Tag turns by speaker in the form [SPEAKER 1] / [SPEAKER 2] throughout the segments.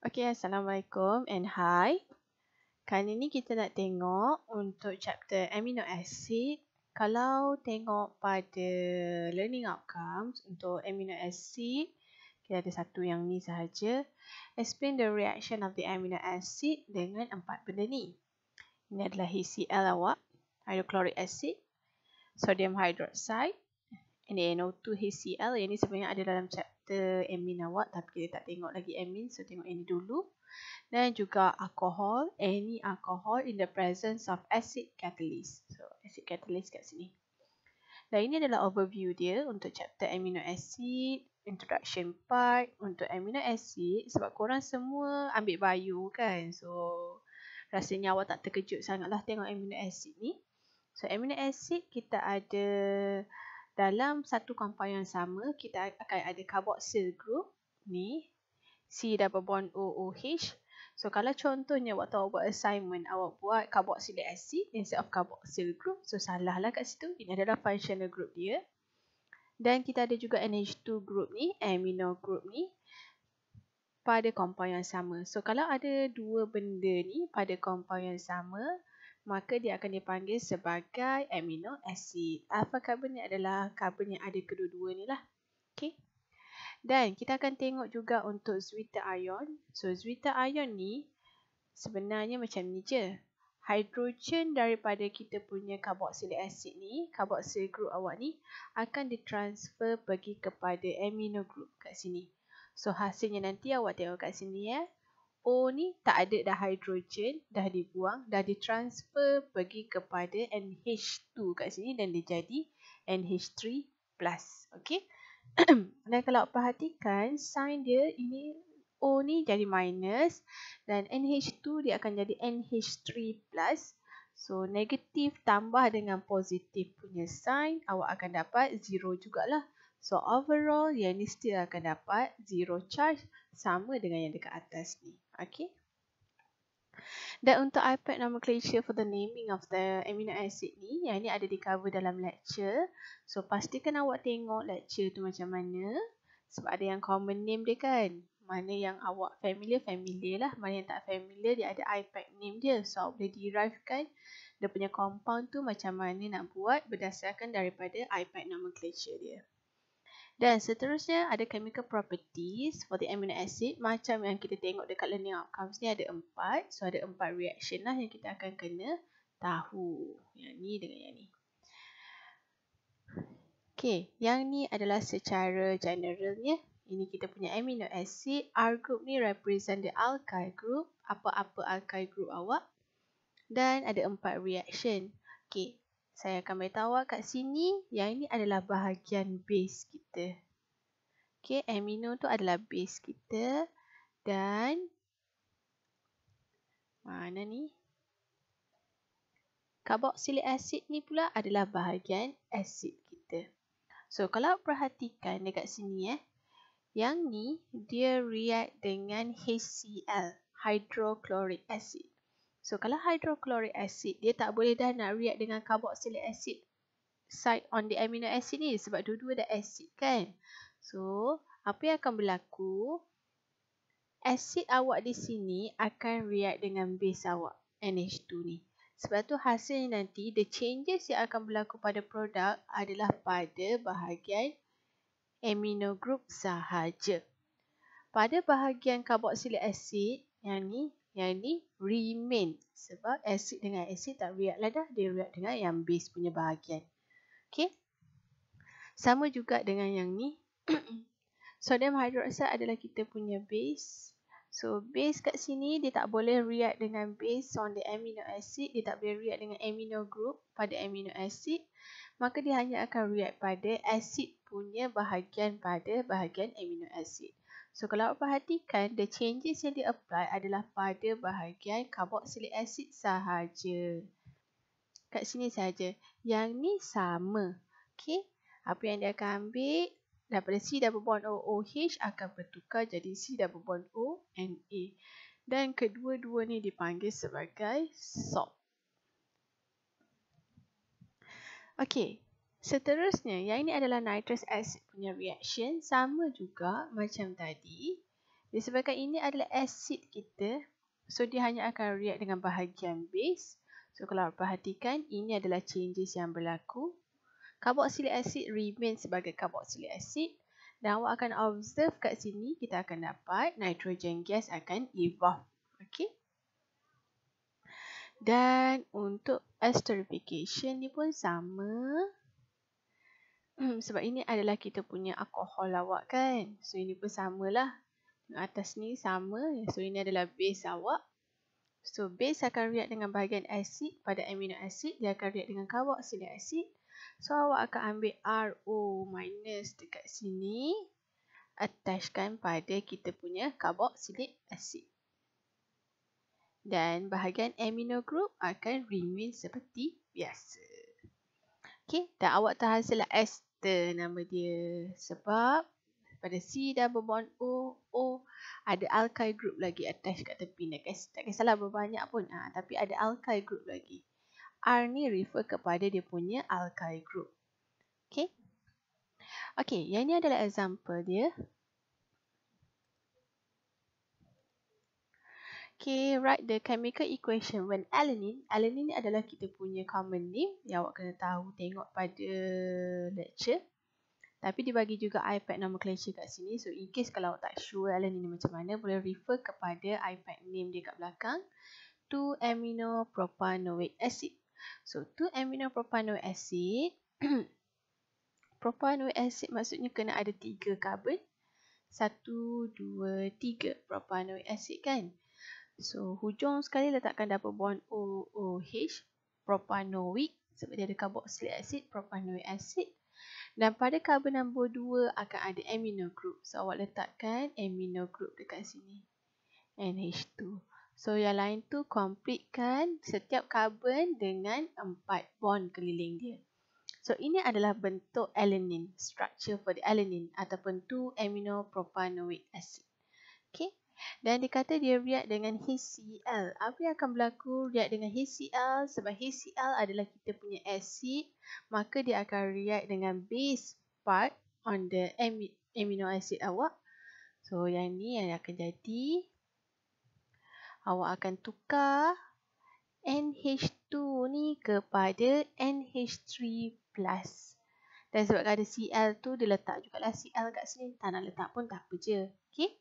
[SPEAKER 1] Okay, Assalamualaikum and hi. Kali ini kita nak tengok untuk chapter amino acid. Kalau tengok pada learning outcomes untuk amino acid, kita ada satu yang ni sahaja. Explain the reaction of the amino acid dengan empat benda ni. Ini adalah HCl awak, lah, hydrochloric acid, sodium hydroxide, NaNO2 HCl. Yang ni sebenarnya ada dalam chapter filter admin awak tapi kita tak tengok lagi admin so tengok ini dulu dan juga alcohol any alcohol in the presence of acid catalyst so acid catalyst kat sini dan ini adalah overview dia untuk chapter amino acid introduction part untuk amino acid sebab korang semua ambil bio kan so rasanya awak tak terkejut sangatlah tengok amino acid ni so amino acid kita ada dalam satu compound yang sama kita akan ada carboxyl group ni C double bond OOH so kalau contohnya waktu awak buat assignment awak buat carboxylic acid instead of carboxyl group so salah lah kat situ ini adalah functional group dia dan kita ada juga NH2 group ni amino group ni pada compound yang sama so kalau ada dua benda ni pada compound yang sama maka dia akan dipanggil sebagai amino acid. Alpha carbon ni adalah carbon yang ada kedua-dua ni lah. Okay. Dan kita akan tengok juga untuk zwitter ion. So zwitter ion ni sebenarnya macam ni je. Hydrogen daripada kita punya carboxylic acid ni, carboxyl group awak ni akan ditransfer bagi kepada amino group kat sini. So hasilnya nanti awak tengok kat sini ya. Eh. O oh, ni tak ada dah hidrogen, dah dibuang, dah ditransfer pergi kepada NH2 kat sini dan dia jadi NH3+. Okay. dan kalau perhatikan, sign dia ini O ni jadi minus dan NH2 dia akan jadi NH3+. So, negatif tambah dengan positif punya sign, awak akan dapat 0 jugalah. So, overall yang ni still akan dapat 0 charge sama dengan yang dekat atas ni. Okay. Dan untuk iPad nomenclature for the naming of the amino acid ni, yang ni ada di cover dalam lecture. So, pastikan awak tengok lecture tu macam mana. Sebab ada yang common name dia kan. Mana yang awak familiar, familiar lah. Mana yang tak familiar, dia ada iPad name dia. So, awak boleh kan. dia punya compound tu macam mana nak buat berdasarkan daripada iPad nomenclature dia. Dan seterusnya ada chemical properties for the amino acid macam yang kita tengok dekat learning outcomes ni ada empat. So ada empat reaction lah yang kita akan kena tahu. Yang ni dengan yang ni. Okay, yang ni adalah secara generalnya. Ini kita punya amino acid. R group ni represent the alkyl group. Apa-apa alkyl group awak. Dan ada empat reaction. Okay, saya akan beritahu kat sini yang ini adalah bahagian base kita. Okay, amino tu adalah base kita dan mana ni? Carboxylic acid ni pula adalah bahagian asid kita. So, kalau perhatikan dekat sini eh, yang ni dia react dengan HCl, hydrochloric acid. So kalau hydrochloric acid dia tak boleh dah nak react dengan carboxylic acid side on the amino acid ni sebab dua-dua dah acid kan. So apa yang akan berlaku? Acid awak di sini akan react dengan base awak NH2 ni. Sebab tu hasilnya nanti the changes yang akan berlaku pada produk adalah pada bahagian amino group sahaja. Pada bahagian carboxylic acid yang ni yang ini remain. Sebab asid dengan asid tak react lah dah. Dia react dengan yang base punya bahagian. Okay. Sama juga dengan yang ni. Sodium hydroxide adalah kita punya base. So base kat sini dia tak boleh react dengan base on the amino acid. Dia tak boleh react dengan amino group pada amino acid. Maka dia hanya akan react pada acid punya bahagian pada bahagian amino acid. So kalau perhatikan the changes yang di apply adalah pada bahagian carboxylic acid sahaja. Kat sini sahaja. Yang ni sama. Okay. Apa yang dia akan ambil daripada C double bond O OH akan bertukar jadi C double bond O NA. Dan kedua-dua ni dipanggil sebagai salt. Okay. Seterusnya, yang ini adalah nitrous acid punya reaction. Sama juga macam tadi. Disebabkan ini adalah acid kita. So, dia hanya akan react dengan bahagian base. So, kalau perhatikan, ini adalah changes yang berlaku. Carboxylic acid remain sebagai carboxylic acid. Dan awak akan observe kat sini, kita akan dapat nitrogen gas akan evolve. Okay. Dan untuk esterification ni pun sama. Sama. Hmm, sebab ini adalah kita punya alkohol lawak kan. So ini pun samalah. Yang atas ni sama. So ini adalah base lawak. So base akan react dengan bahagian asid pada amino asid. Dia akan react dengan kawak carboxylic asid. So awak akan ambil RO- dekat sini. Attachkan pada kita punya kawak carboxylic asid. Dan bahagian amino group akan remain seperti biasa. Okay, dan awak terhasil s kata nama dia sebab pada C double bond O, O ada alkyl group lagi attach kat tepi ni. Tak kisahlah banyak pun. Ha, tapi ada alkyl group lagi. R ni refer kepada dia punya alkyl group. Okay. Okay, yang ni adalah example dia. Okay, write the chemical equation when alanine. Alanine adalah kita punya common name yang awak kena tahu tengok pada lecture. Tapi dibagi juga iPad nomenclature kat sini. So, in case kalau tak sure alanine macam mana, boleh refer kepada iPad name dia kat belakang. 2-aminopropanoic acid. So, 2-aminopropanoic acid. propanoic acid maksudnya kena ada 3 carbon. 1, 2, 3 propanoic acid kan? So hujung sekali letakkan double bond OOH propanoic sebab dia ada carboxylic acid propanoic acid dan pada carbon nombor 2 akan ada amino group. So awak letakkan amino group dekat sini. NH2. So yang lain tu completekan setiap carbon dengan empat bond keliling dia. So ini adalah bentuk alanine, structure for the alanine ataupun 2 amino propanoic acid. Okay. Dan dikata dia react dengan HCl. Apa yang akan berlaku react dengan HCl? Sebab HCl adalah kita punya acid, maka dia akan react dengan base part on the amino acid awak. So yang ni yang akan jadi awak akan tukar NH2 ni kepada NH3+. Dan sebab ada Cl tu, dia letak lah Cl kat sini. Tak nak letak pun tak apa je. Okay?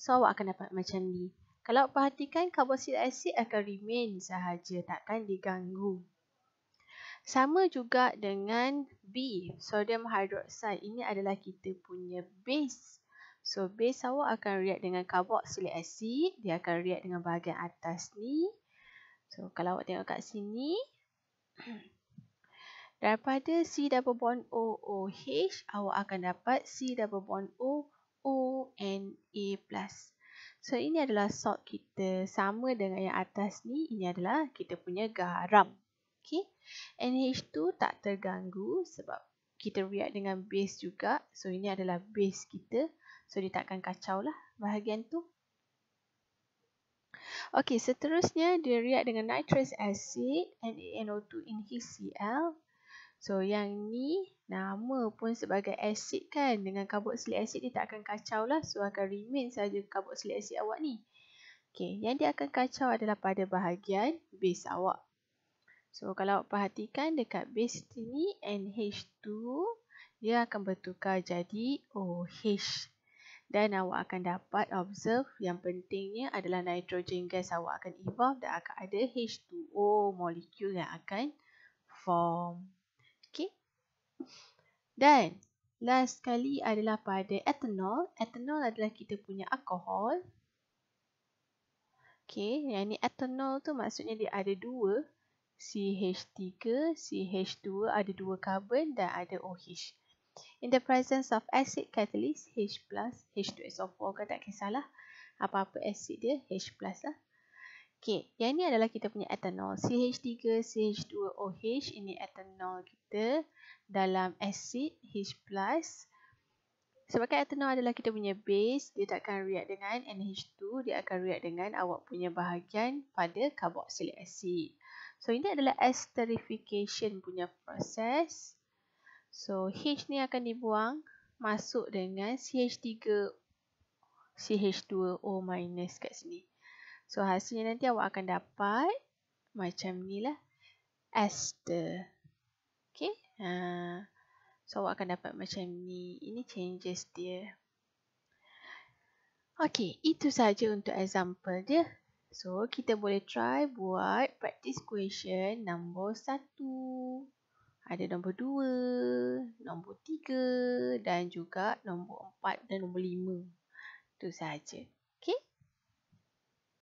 [SPEAKER 1] So awak akan dapat macam ni. Kalau perhatikan carboxylic acid akan remain sahaja takkan diganggu. Sama juga dengan B, sodium hydroxide. Ini adalah kita punya base. So base awak akan react dengan carboxylic acid, dia akan react dengan bahagian atas ni. So kalau awak tengok kat sini daripada C double bond O OH awak akan dapat C double bond O O So ini adalah salt kita sama dengan yang atas ni ini adalah kita punya garam. Okay. NH2 tak terganggu sebab kita react dengan base juga. So ini adalah base kita. So dia takkan kacau lah bahagian tu. Okey, seterusnya dia react dengan nitrous acid NaNO2 in HCl. So yang ni nama pun sebagai asid kan dengan karbon asid dia tak akan kacau lah so akan remain saja karbon asid awak ni. Okay, yang dia akan kacau adalah pada bahagian base awak. So kalau awak perhatikan dekat base sini NH2 dia akan bertukar jadi OH. Dan awak akan dapat observe yang pentingnya adalah nitrogen gas awak akan evolve dan akan ada H2O molekul yang akan form. Dan last sekali adalah pada etanol. Etanol adalah kita punya alkohol. Okay, yang ni etanol tu maksudnya dia ada dua. CH3, CH2 ada dua karbon dan ada OH. In the presence of acid catalyst, H+, plus, H2SO4 kan tak kisahlah. Apa-apa acid dia, H+, plus lah. Okay, yang ni adalah kita punya ethanol. CH3, CH2, OH, ini etanol kita dalam asid H+. Sebagai etanol adalah kita punya base, dia takkan react dengan NH2, dia akan react dengan awak punya bahagian pada carboxylic acid. So ini adalah esterification punya proses. So H ni akan dibuang masuk dengan CH3 CH2O- kat sini. So hasilnya nanti awak akan dapat macam ni lah. Ester. Okay. Uh, so awak akan dapat macam ni. Ini changes dia. Okay, itu saja untuk example dia. So, kita boleh try buat practice question nombor 1. Ada nombor 2, nombor 3 dan juga nombor 4 dan nombor 5. Itu saja. Okay?